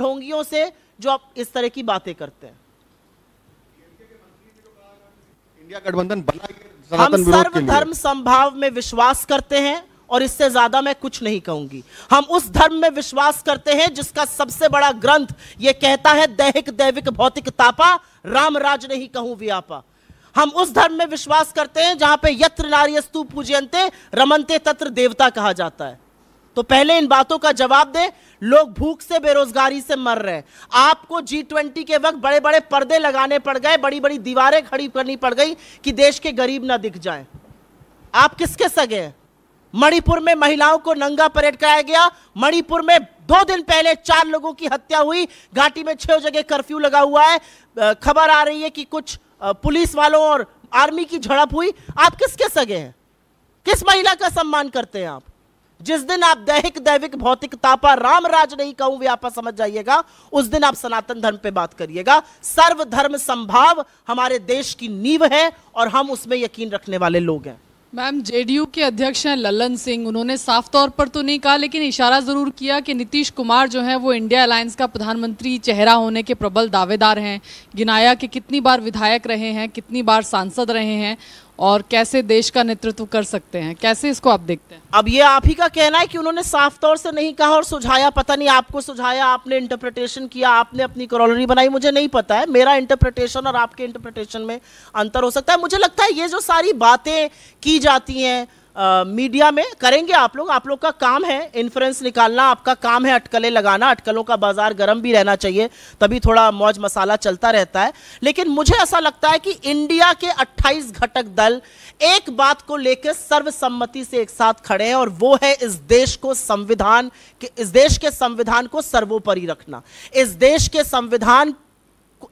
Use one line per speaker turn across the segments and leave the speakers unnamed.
ढोंगियों से जो आप इस तरह की बातें करते हैं इंडिया गठबंधन हम सर्व धर्म संभाव में विश्वास करते हैं और इससे ज्यादा मैं कुछ नहीं कहूंगी हम उस धर्म में विश्वास करते हैं जिसका सबसे बड़ा ग्रंथ यह कहता है दैहिक दैविक भौतिक तापा राम राज नहीं कहूं व्यापा हम उस धर्म में विश्वास करते हैं जहां पे यत्र नारियस्तु पूजयंते रमनते तत्र देवता कहा जाता है तो पहले इन बातों का जवाब दे लोग भूख से बेरोजगारी से मर रहे आपको जी ट्वेंटी के वक्त बड़े बड़े पर्दे लगाने पड़ गए बड़ी बड़ी दीवारें खड़ी करनी पड़ गई कि देश के गरीब ना दिख जाए आप किसके सगे हैं मणिपुर में महिलाओं को नंगा परेड कराया गया मणिपुर में दो दिन पहले चार लोगों की हत्या हुई घाटी में छह जगह कर्फ्यू लगा हुआ है खबर आ रही है कि कुछ पुलिस वालों और आर्मी की झड़प हुई आप किसके सगे हैं किस महिला का सम्मान करते हैं आप जिस दिन आप दैहिक दैविक भौतिक तापा राम राज नहीं कहूं आप समझ जाइएगा उस दिन आप सनातन धर्म पे बात करिएगा सर्वधर्म संभाव हमारे देश की नींव है और हम उसमें यकीन रखने वाले लोग हैं मैम जेडीयू के अध्यक्ष हैं ललन सिंह उन्होंने साफ तौर पर तो नहीं कहा लेकिन इशारा जरूर किया कि नीतीश कुमार जो हैं वो इंडिया अलायंस का प्रधानमंत्री चेहरा होने के प्रबल दावेदार हैं गिनाया कि कितनी बार विधायक रहे हैं कितनी बार सांसद रहे हैं और कैसे देश का नेतृत्व कर सकते हैं कैसे इसको आप देखते हैं अब ये आप ही का कहना है कि उन्होंने साफ तौर से नहीं कहा और सुझाया पता नहीं आपको सुझाया आपने इंटरप्रिटेशन किया आपने अपनी कॉलोनी बनाई मुझे नहीं पता है मेरा इंटरप्रिटेशन और आपके इंटरप्रिटेशन में अंतर हो सकता है मुझे लगता है ये जो सारी बातें की जाती हैं मीडिया में करेंगे आप लोग आप लोग का काम है इन्फ्लुएंस निकालना आपका काम है अटकलें लगाना अटकलों का बाजार गर्म भी रहना चाहिए तभी थोड़ा मौज मसाला चलता रहता है लेकिन मुझे ऐसा लगता है कि इंडिया के 28 घटक दल एक बात को लेकर सर्वसम्मति से एक साथ खड़े हैं और वो है इस देश को संविधान इस देश के संविधान को सर्वोपरि रखना इस देश के संविधान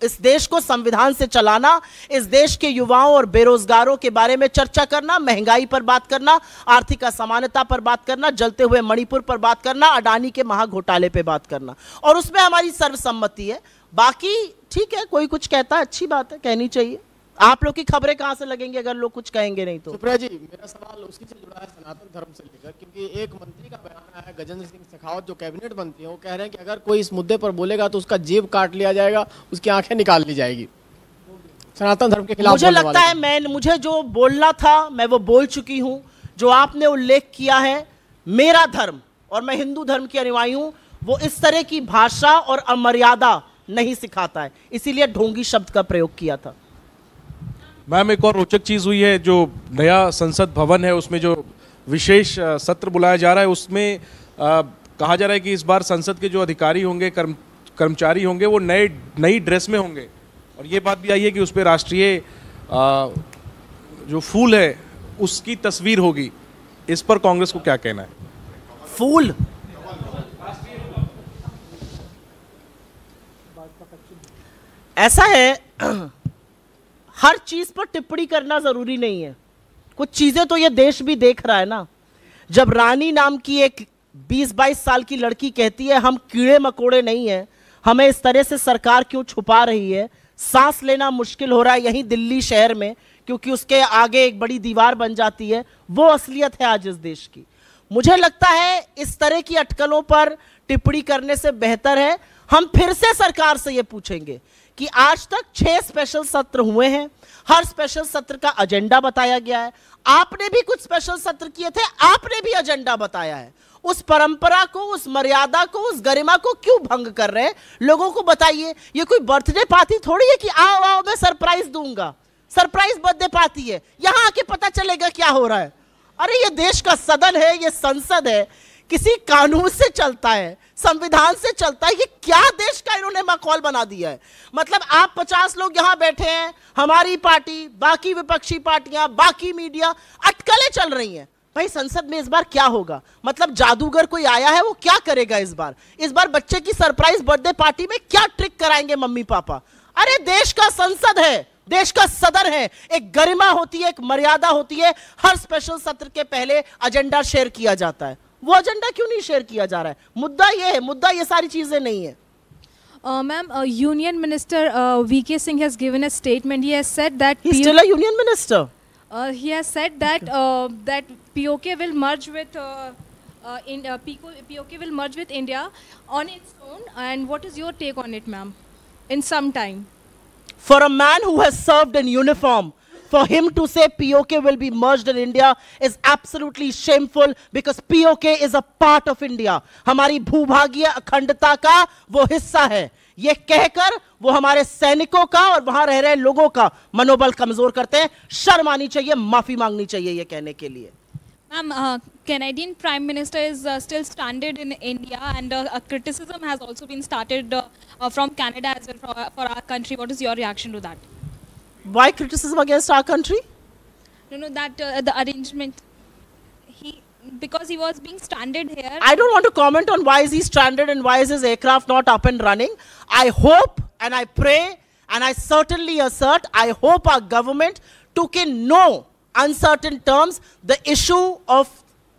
इस देश को संविधान से चलाना इस देश के युवाओं और बेरोजगारों के बारे में चर्चा करना महंगाई पर बात करना आर्थिक असमानता पर बात करना जलते हुए मणिपुर पर बात करना अडानी के महा घोटाले पर बात करना और उसमें हमारी सर्वसम्मति है बाकी ठीक है कोई कुछ कहता है अच्छी बात है कहनी चाहिए आप लोग की खबरें कहाँ से लगेंगी अगर लोग कुछ कहेंगे नहीं तो सुप्रिया जी मेरा सवाल उसी से जुड़ा है सनातन धर्म से लेकर क्योंकि एक मंत्री का बयान आया है गजेंद्र सिंह शेखावत जो कैबिनेट मंत्री है वो कह रहे हैं कि अगर कोई इस मुद्दे पर बोलेगा तो उसका जेब काट लिया जाएगा उसकी आंखें निकाल ली जाएगी सनातन धर्म के खिलाफ मुझे लगता है मैं मुझे जो बोलना था मैं वो बोल चुकी हूँ जो आपने उल्लेख किया है मेरा धर्म और मैं हिंदू धर्म की अनुयायी हूँ वो इस तरह की भाषा और अमर्यादा नहीं सिखाता है इसीलिए ढोंगी शब्द का प्रयोग किया था मैम एक और रोचक चीज़ हुई है जो नया संसद भवन है उसमें जो विशेष सत्र बुलाया जा रहा है उसमें आ, कहा जा रहा है कि इस बार संसद के जो अधिकारी होंगे कर्म कर्मचारी होंगे वो नए नई ड्रेस में होंगे और ये बात भी आई है कि उस पर राष्ट्रीय जो फूल है उसकी तस्वीर होगी इस पर कांग्रेस को क्या कहना है फूल ऐसा है हर चीज पर टिप्पणी करना जरूरी नहीं है कुछ चीजें तो यह देश भी देख रहा है ना जब रानी नाम की एक 20-22 साल की लड़की कहती है हम कीड़े मकोड़े नहीं है हमें इस तरह से सरकार क्यों छुपा रही है सांस लेना मुश्किल हो रहा है यहीं दिल्ली शहर में क्योंकि उसके आगे एक बड़ी दीवार बन जाती है वो असलियत है आज इस देश की मुझे लगता है इस तरह की अटकलों पर टिप्पणी करने से बेहतर है हम फिर से सरकार से ये पूछेंगे कि आज तक छह स्पेशल सत्र हुए हैं हर स्पेशल सत्र का एजेंडा बताया गया है आपने भी कुछ स्पेशल सत्र किए थे आपने भी एजेंडा बताया है उस परंपरा को उस मर्यादा को उस गरिमा को क्यों भंग कर रहे हैं लोगों को बताइए ये कोई बर्थडे पार्टी थोड़ी है कि आओ आओ मैं सरप्राइज दूंगा सरप्राइज बर्थडे पार्टी है यहां आके पता चलेगा क्या हो रहा है अरे ये देश का सदन है ये संसद है किसी कानून से चलता है संविधान से चलता है ये क्या देश का इन्होंने माहौल बना दिया है मतलब आप पचास लोग यहां बैठे हैं हमारी पार्टी बाकी विपक्षी पार्टियां बाकी मीडिया अटकलें चल रही हैं भाई संसद में इस बार क्या होगा मतलब जादूगर कोई आया है वो क्या करेगा इस बार इस बार बच्चे की सरप्राइज बर्थडे पार्टी में क्या ट्रिक कराएंगे मम्मी पापा अरे देश का संसद है देश का सदर है एक गरिमा होती है एक मर्यादा होती है हर स्पेशल सत्र के पहले एजेंडा शेयर किया जाता है वो एजेंडा क्यों नहीं शेयर किया जा रहा है मुद्दा ये है मुद्दा ये सारी चीज़ें नहीं है ma'am union minister V K Singh has given a statement he has said that he still a union minister he has said that that POK will merge with POK will merge with India on its own and what is your take on it ma'am in some time for a man who has served in uniform For him to say POK will be merged in India is absolutely shameful because POK is a part of India. हमारी भूभागीय अखंडता का वो हिस्सा है ये कहकर वो हमारे सैनिकों का और वहां रह रहे लोगों का मनोबल कमजोर करते हैं शर्म आनी चाहिए माफी मांगनी चाहिए ये कहने के लिए Ma'am, uh, Canadian Prime Minister is uh, still stranded in India and uh, a criticism has also been started uh, uh, from Canada as well for, for our country. What is your reaction to that? Why criticism against our country? No, no, that uh, the arrangement. He because he was being stranded here. I don't want to comment on why is he stranded and why is his aircraft not up and running. I hope and I pray and I certainly assert. I hope our government took in no uncertain terms the issue of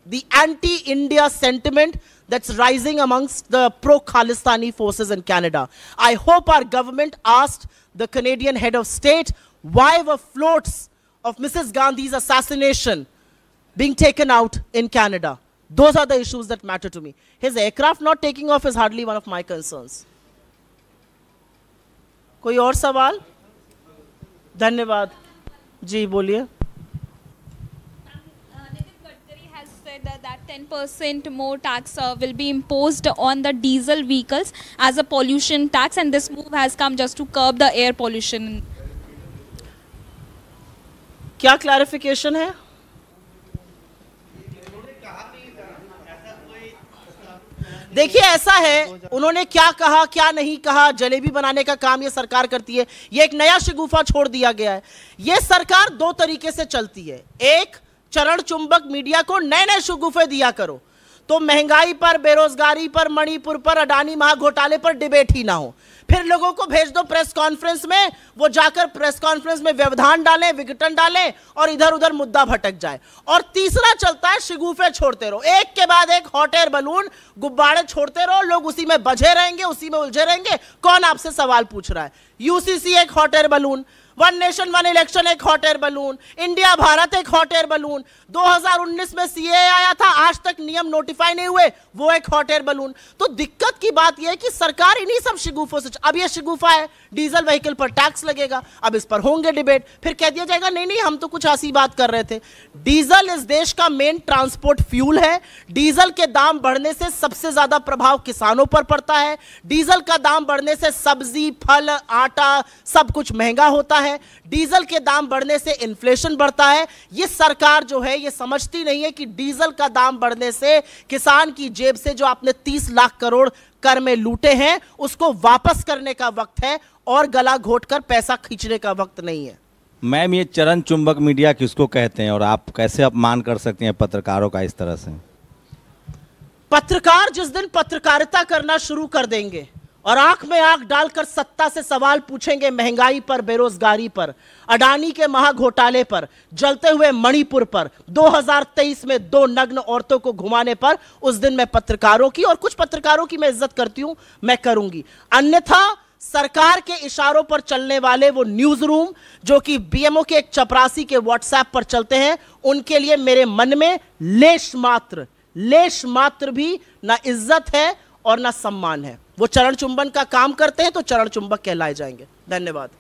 the anti-India sentiment that's rising amongst the pro-Khalistani forces in Canada. I hope our government asked the Canadian head of state why were floats of Mrs. Gandhi's assassination being taken out in Canada? Those are the issues that matter to me. His aircraft not taking off is hardly one of my concerns. कोई और सवाल धन्यवाद जी बोलिए that 10% more tax uh, will be imposed on the diesel vehicles as a pollution tax and this move has come just to curb the air pollution क्या clarification है देखिए ऐसा है उन्होंने क्या कहा क्या नहीं कहा जलेबी बनाने का काम ये सरकार करती है ये एक नया शगुफा छोड़ दिया गया है ये सरकार दो तरीके से चलती है एक चरण चुंबक मीडिया को नए नए शिगुफे दिया करो तो महंगाई पर बेरोजगारी पर मणिपुर पर अडानी महा घोटाले पर डिबेट ही ना हो फिर लोगों को भेज दो प्रेस कॉन्फ्रेंस में वो जाकर प्रेस कॉन्फ्रेंस में व्यवधान डालें विघटन डालें और इधर उधर मुद्दा भटक जाए और तीसरा चलता है शिगुफे छोड़ते रहो एक के बाद एक हॉट एयर बलून गुब्बारे छोड़ते रहो लोग उसी में बझे रहेंगे उसी में उलझे रहेंगे कौन आपसे सवाल पूछ रहा है यूसीसी एक hot air balloon one nation one election एक hot air balloon India Bharat एक हॉट एयर बलून 2019 में सीए आया था आज तक नियम नोटिफाई नहीं हुए वो एक हॉट एयर बलून तो दिक्कत की बात यह है कि सरकार इन्हीं सब शिगुफों से अब ये शिगुफा है डीजल व्हीकल पर टैक्स लगेगा अब इस पर होंगे डिबेट फिर कह दिया जाएगा नहीं नहीं हम तो कुछ ऐसी बात कर रहे थे डीजल इस देश का मेन ट्रांसपोर्ट फ्यूल है डीजल के दाम बढ़ने से सबसे ज्यादा प्रभाव किसानों पर पड़ता है डीजल का दाम बढ़ने से सब्जी फल आटा आटा सब कुछ महंगा होता है डीजल के दाम बढ़ने से इन्फ्लेशन बढ़ता है ये सरकार जो है ये समझती नहीं है कि डीजल का दाम बढ़ने से किसान की जेब से जो आपने तीस लाख करोड़ कर में लूटे हैं उसको वापस करने का वक्त है और गला घोट कर पैसा खींचने का वक्त नहीं है मैम ये चरण चुंबक मीडिया किसको कहते हैं और आप कैसे अपमान कर सकते हैं पत्रकारों का इस तरह से पत्रकार जिस दिन पत्रकारिता करना शुरू कर देंगे और आंख में आंख डालकर सत्ता से सवाल पूछेंगे महंगाई पर बेरोजगारी पर अडानी के महा घोटाले पर जलते हुए मणिपुर पर 2023 में दो नग्न औरतों को घुमाने पर उस दिन मैं पत्रकारों की और कुछ पत्रकारों की मैं इज्जत करती हूं मैं करूंगी अन्यथा सरकार के इशारों पर चलने वाले वो न्यूज रूम जो कि बीएमओ के एक चपरासी के व्हाट्सएप पर चलते हैं उनके लिए मेरे मन में लेश मात्र लेश मात्र भी ना इज्जत है और ना सम्मान है वो चरण चुंबन का काम करते हैं तो चरण चुंबक कहलाए जाएंगे धन्यवाद